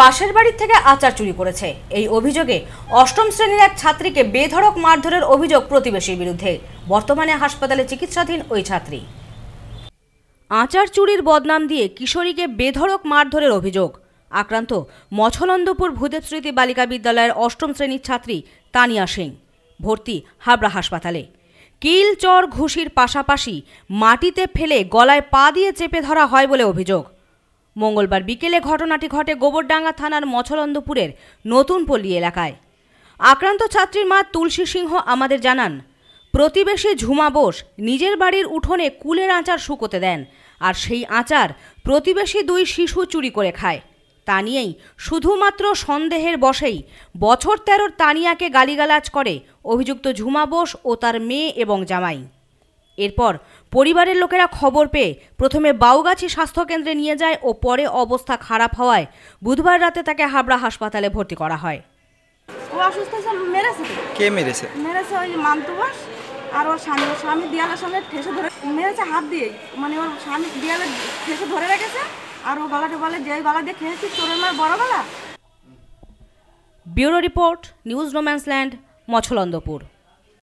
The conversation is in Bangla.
পাশের বাড়ির থেকে আচার চুরি করেছে এই অভিযোগে অষ্টম শ্রেণীর এক ছাত্রীকে বেধড়ক মারধরের অভিযোগ প্রতিবেশীর বিরুদ্ধে বর্তমানে হাসপাতালে চিকিৎসাধীন ওই ছাত্রী আচার চুরির বদনাম দিয়ে কিশোরীকে বেধড়ক মারধরের অভিযোগ আক্রান্ত মছলন্দপুর ভূদেব স্মৃতি বালিকা বিদ্যালয়ের অষ্টম শ্রেণীর ছাত্রী তানিয়া সিং ভর্তি হাবড়া হাসপাতালে কিল চর ঘুষির পাশাপাশি মাটিতে ফেলে গলায় পা দিয়ে চেপে ধরা হয় বলে অভিযোগ মঙ্গলবার বিকেলে ঘটনাটি ঘটে গোবরডাঙ্গা থানার মছলন্দপুরের নতুনপল্লী এলাকায় আক্রান্ত ছাত্রীর মা তুলসী সিংহ আমাদের জানান প্রতিবেশী ঝুমা বোস নিজের বাড়ির উঠোনে কুলের আচার শুকোতে দেন আর সেই আচার প্রতিবেশী দুই শিশু চুরি করে খায় তা নিয়েই শুধুমাত্র সন্দেহের বশেই বছর তেরোর তানিয়াকে গালিগালাজ করে অভিযুক্ত ঝুমা বোস ও তার মেয়ে এবং জামাই এরপর পরিবারের লোকেরা খবর পেয়ে প্রথমে বাউগাছি স্বাস্থ্যকেন্দ্রে নিয়ে যায় ও পরে অবস্থা খারাপ হওয়ায় বুধবার রাতে তাকে হাবড়া হাসপাতালে ভর্তি করা হয় ও অসুস্থ মেরেছে কে মেরেছে মেরেছে ওই মান্তু বোস আর ওর স্বামী ওর স্বামী দেয়ালের সঙ্গে ঠেসে ধরে মেরেছে হাত দিয়ে মানে ওর স্বামী দেয়ালে ঠেসে ধরে রেখেছে আর ও গলাটা বলে যে গলা দিয়ে খেয়েছি তোর আমার বড় গলা bureau report news romance land Machhlandapur